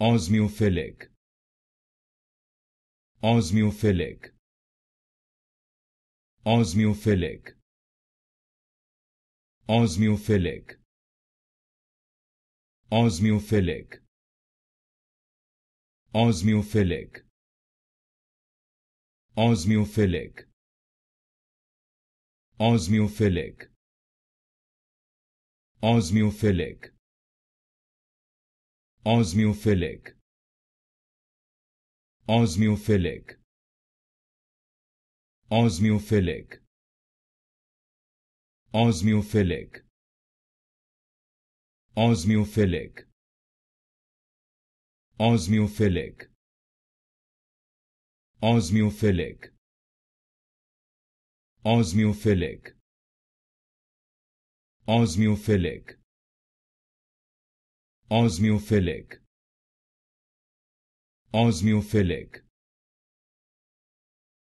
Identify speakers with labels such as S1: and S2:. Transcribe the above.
S1: Osmophilic Osmophilic Osmophilic Osmophilic Osmophilic Osmophilic Osmophilic Osmophilic Osmophilic Osmophilic Osmophilic Osmophilic Osmophilic Osmophilic Osmophilic Osmophilic Osmophilic Osmophilic Osmophilic